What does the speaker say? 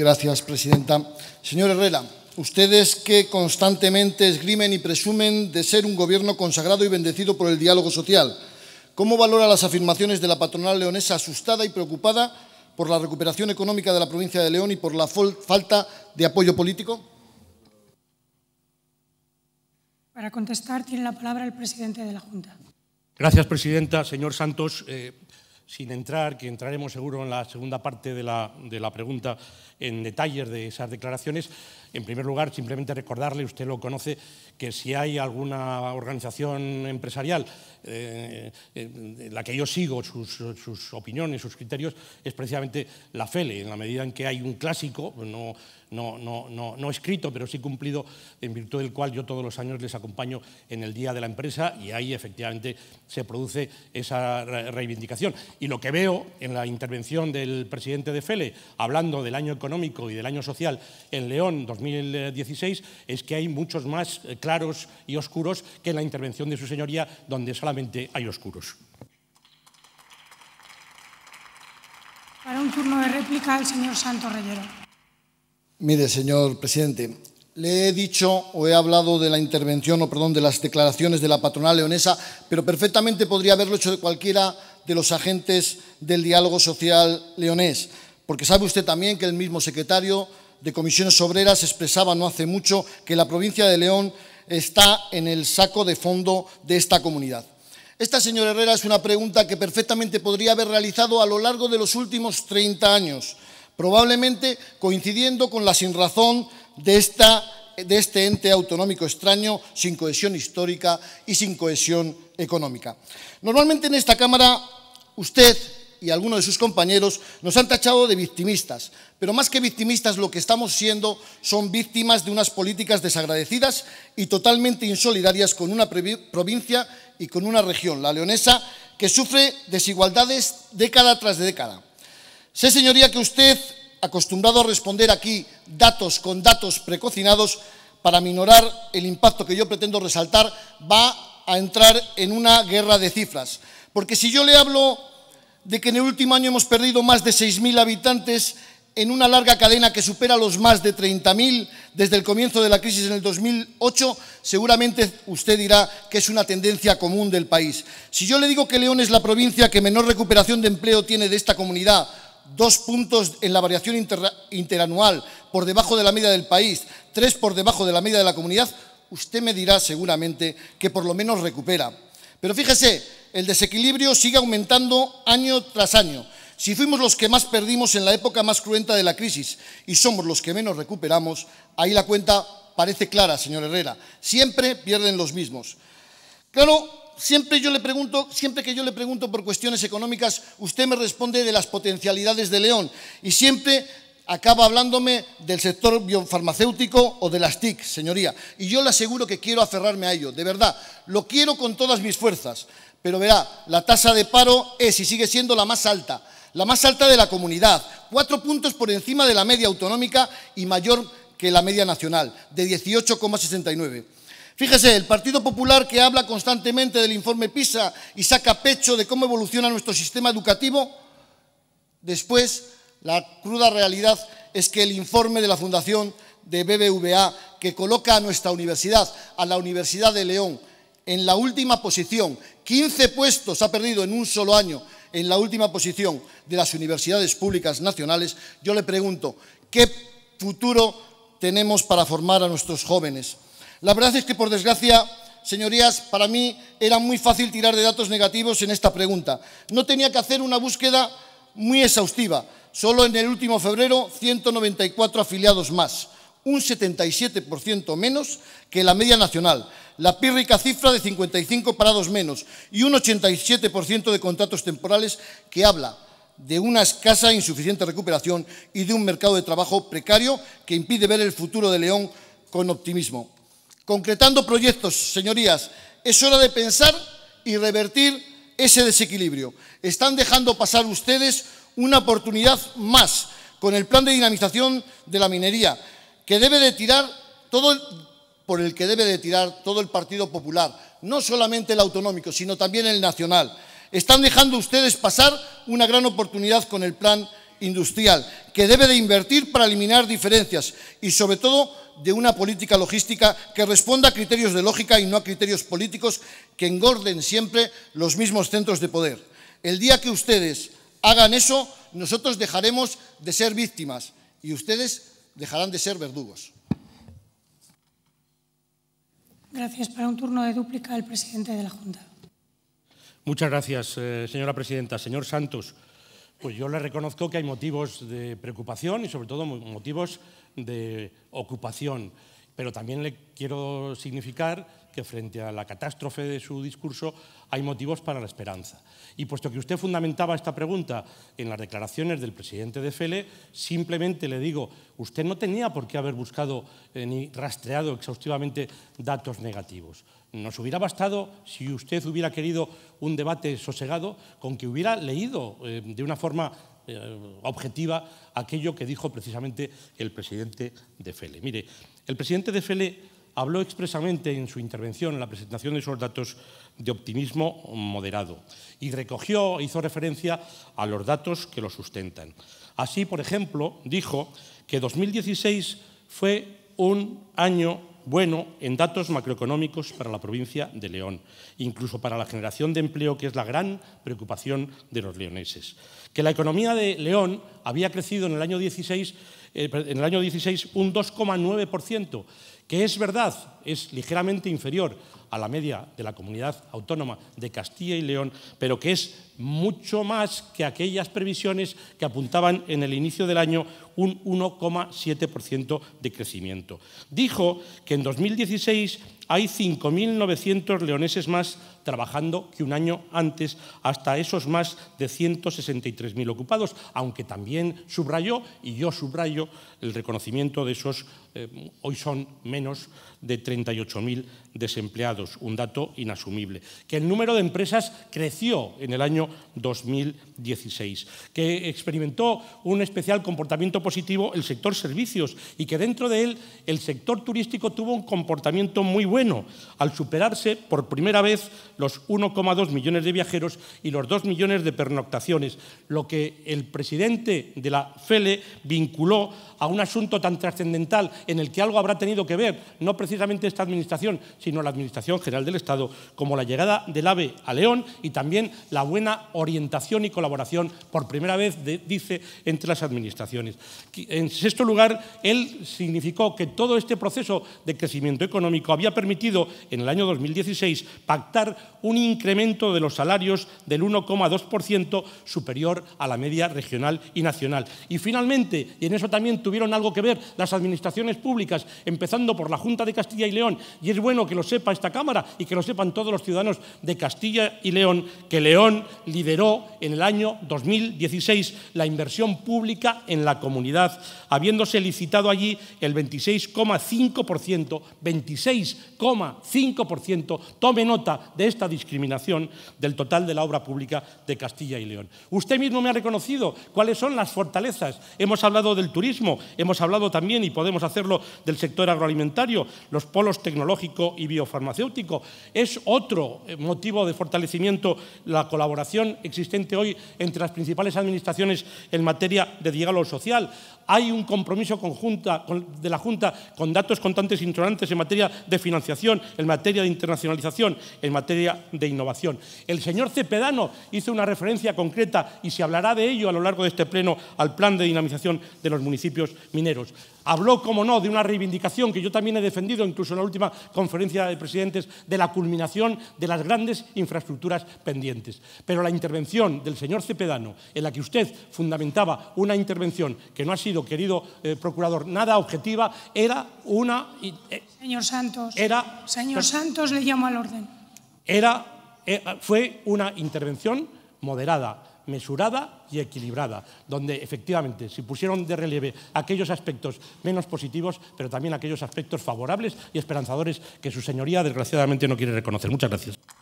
gracias, presidenta. Señor Herrera, ustedes que constantemente esgrimen y presumen de ser un gobierno consagrado y bendecido por el diálogo social, ¿cómo valora las afirmaciones de la patronal leonesa asustada y preocupada por la recuperación económica de la provincia de León y por la falta de apoyo político? Para contestar tiene la palabra el presidente de la Junta. Gracias, presidenta. Señor Santos, eh, sin entrar, que entraremos seguro en la segunda parte de la, pregunta en detalles de esas declaraciones. En primer lugar, simplemente recordarle, usted lo conoce, que si hay alguna organización empresarial, eh, eh la que yo sigo sus, sus opiniones, sus criterios, es precisamente la FELE, en la medida en que hay un clásico, no no, no, no, no escrito, pero sí cumplido, en virtud del cual yo todos los años les acompaño en el Día de la Empresa y ahí efectivamente se produce esa reivindicación. Y lo que veo en la intervención del presidente de FELE, hablando del año económico y del año social en León 2016, es que hay muchos más eh, claros y oscuros que en la intervención de su señoría, donde solamente hay oscuros. Para un turno de réplica, el señor Santo Reyero. Mire, señor presidente, le he dicho o he hablado de la intervención o, perdón, de las declaraciones de la patronal leonesa, pero perfectamente podría haberlo hecho de cualquiera de los agentes del diálogo social leonés, porque sabe usted también que el mismo secretario de Comisiones Obreras expresaba no hace mucho que la provincia de León está en el saco de fondo de esta comunidad. Esta, señor Herrera, es una pregunta que perfectamente podría haber realizado a lo largo de los últimos 30 años, probablemente coincidiendo con la sinrazón de, esta, de este ente autonómico extraño, sin cohesión histórica y sin cohesión económica. Normalmente en esta Cámara usted y algunos de sus compañeros nos han tachado de victimistas, pero más que victimistas lo que estamos siendo son víctimas de unas políticas desagradecidas y totalmente insolidarias con una provincia y con una región, la leonesa, que sufre desigualdades década tras década. Sé, señoría, que usted, acostumbrado a responder aquí datos con datos precocinados, para minorar el impacto que yo pretendo resaltar, va a entrar en una guerra de cifras. Porque si yo le hablo de que en el último año hemos perdido más de 6.000 habitantes en una larga cadena que supera los más de 30.000 desde el comienzo de la crisis en el 2008, seguramente usted dirá que es una tendencia común del país. Si yo le digo que León es la provincia que menor recuperación de empleo tiene de esta comunidad, dos puntos en la variación interanual por debajo de la media del país, tres por debajo de la media de la comunidad, usted me dirá seguramente que por lo menos recupera. Pero fíjese, el desequilibrio sigue aumentando año tras año. Si fuimos los que más perdimos en la época más cruenta de la crisis y somos los que menos recuperamos, ahí la cuenta parece clara, señor Herrera. Siempre pierden los mismos. Claro, siempre yo le pregunto, siempre que yo le pregunto por cuestiones económicas, usted me responde de las potencialidades de León y siempre acaba hablándome del sector biofarmacéutico o de las TIC, señoría. Y yo le aseguro que quiero aferrarme a ello, de verdad. Lo quiero con todas mis fuerzas. Pero verá, la tasa de paro es y sigue siendo la más alta, la más alta de la comunidad, cuatro puntos por encima de la media autonómica y mayor que la media nacional, de 18,69. Fíjese, el Partido Popular que habla constantemente del informe PISA y saca pecho de cómo evoluciona nuestro sistema educativo, después la cruda realidad es que el informe de la Fundación de BBVA que coloca a nuestra universidad, a la Universidad de León, en la última posición, 15 puestos ha perdido en un solo año, en la última posición de las universidades públicas nacionales, yo le pregunto, ¿qué futuro tenemos para formar a nuestros jóvenes? La verdad es que, por desgracia, señorías, para mí era muy fácil tirar de datos negativos en esta pregunta. No tenía que hacer una búsqueda muy exhaustiva. Solo en el último febrero, 194 afiliados más, un 77% menos que la media nacional, la pírrica cifra de 55 parados menos y un 87% de contratos temporales que habla de una escasa e insuficiente recuperación y de un mercado de trabajo precario que impide ver el futuro de León con optimismo concretando proyectos, señorías, es hora de pensar y revertir ese desequilibrio. Están dejando pasar ustedes una oportunidad más con el plan de dinamización de la minería, que debe de tirar todo el, por el que debe de tirar todo el Partido Popular, no solamente el autonómico, sino también el nacional. Están dejando ustedes pasar una gran oportunidad con el plan industrial, que debe de invertir para eliminar diferencias y, sobre todo, de una política logística que responda a criterios de lógica y no a criterios políticos que engorden siempre los mismos centros de poder. El día que ustedes hagan eso, nosotros dejaremos de ser víctimas y ustedes dejarán de ser verdugos. Gracias. Para un turno de dúplica, el presidente de la Junta. Muchas gracias, eh, señora presidenta. Señor Santos. Pues yo le reconozco que hay motivos de preocupación y sobre todo motivos de ocupación, pero también le quiero significar que frente a la catástrofe de su discurso hay motivos para la esperanza. Y puesto que usted fundamentaba esta pregunta en las declaraciones del presidente de FELE, simplemente le digo, usted no tenía por qué haber buscado eh, ni rastreado exhaustivamente datos negativos. Nos hubiera bastado, si usted hubiera querido un debate sosegado, con que hubiera leído eh, de una forma eh, objetiva aquello que dijo precisamente el presidente de Fele. Mire, el presidente de Fele habló expresamente en su intervención, en la presentación de esos datos, de optimismo moderado y recogió, hizo referencia a los datos que lo sustentan. Así, por ejemplo, dijo que 2016 fue un año bueno en datos macroeconómicos para la provincia de León, incluso para la generación de empleo, que es la gran preocupación de los leoneses. Que la economía de León había crecido en el año 16, eh, en el año 16 un 2,9% que es verdad, es ligeramente inferior a la media de la comunidad autónoma de Castilla y León, pero que es mucho más que aquellas previsiones que apuntaban en el inicio del año un 1,7% de crecimiento. Dijo que en 2016 hay 5.900 leoneses más trabajando que un año antes, hasta esos más de 163.000 ocupados, aunque también subrayó, y yo subrayo, el reconocimiento de esos, eh, hoy son menos de 38.000 desempleados, un dato inasumible. Que el número de empresas creció en el año 2016, que experimentó un especial comportamiento positivo el sector servicios y que dentro de él el sector turístico tuvo un comportamiento muy bueno al superarse por primera vez los 1,2 millones de viajeros y los 2 millones de pernoctaciones, lo que el presidente de la FELE vinculó a un asunto tan trascendental en el que algo habrá tenido que ver, no precisamente esta Administración, sino la Administración General del Estado, como la llegada del AVE a León y también la buena orientación y colaboración, por primera vez, dice, entre las Administraciones. En sexto lugar, él significó que todo este proceso de crecimiento económico había permitido en el año 2016 pactar un incremento de los salarios del 1,2% superior a la media regional y nacional. Y finalmente, y en eso también tuvieron algo que ver las administraciones públicas, empezando por la Junta de Castilla y León, y es bueno que lo sepa esta Cámara y que lo sepan todos los ciudadanos de Castilla y León, que León lideró en el año 2016 la inversión pública en la comunidad, habiéndose licitado allí el 26,5%, 26 5% Tome nota de esta discriminación del total de la obra pública de Castilla y León. Usted mismo me ha reconocido cuáles son las fortalezas. Hemos hablado del turismo, hemos hablado también, y podemos hacerlo, del sector agroalimentario, los polos tecnológico y biofarmacéutico. Es otro eh, motivo de fortalecimiento la colaboración existente hoy entre las principales administraciones en materia de diálogo social. Hay un compromiso conjunta, de la Junta con datos contantes intronantes en materia de financiación en materia de internacionalización, en materia de innovación. El señor Cepedano hizo una referencia concreta y se hablará de ello a lo largo de este pleno al plan de dinamización de los municipios mineros. Habló, como no, de una reivindicación que yo también he defendido, incluso en la última conferencia de presidentes, de la culminación de las grandes infraestructuras pendientes. Pero la intervención del señor Cepedano, en la que usted fundamentaba una intervención que no ha sido, querido eh, procurador, nada objetiva, era una... Eh, señor Santos. Era, señor Santos, le llamo al orden. Era, eh, fue una intervención moderada, mesurada y equilibrada, donde efectivamente se pusieron de relieve aquellos aspectos menos positivos, pero también aquellos aspectos favorables y esperanzadores que su señoría desgraciadamente no quiere reconocer. Muchas gracias.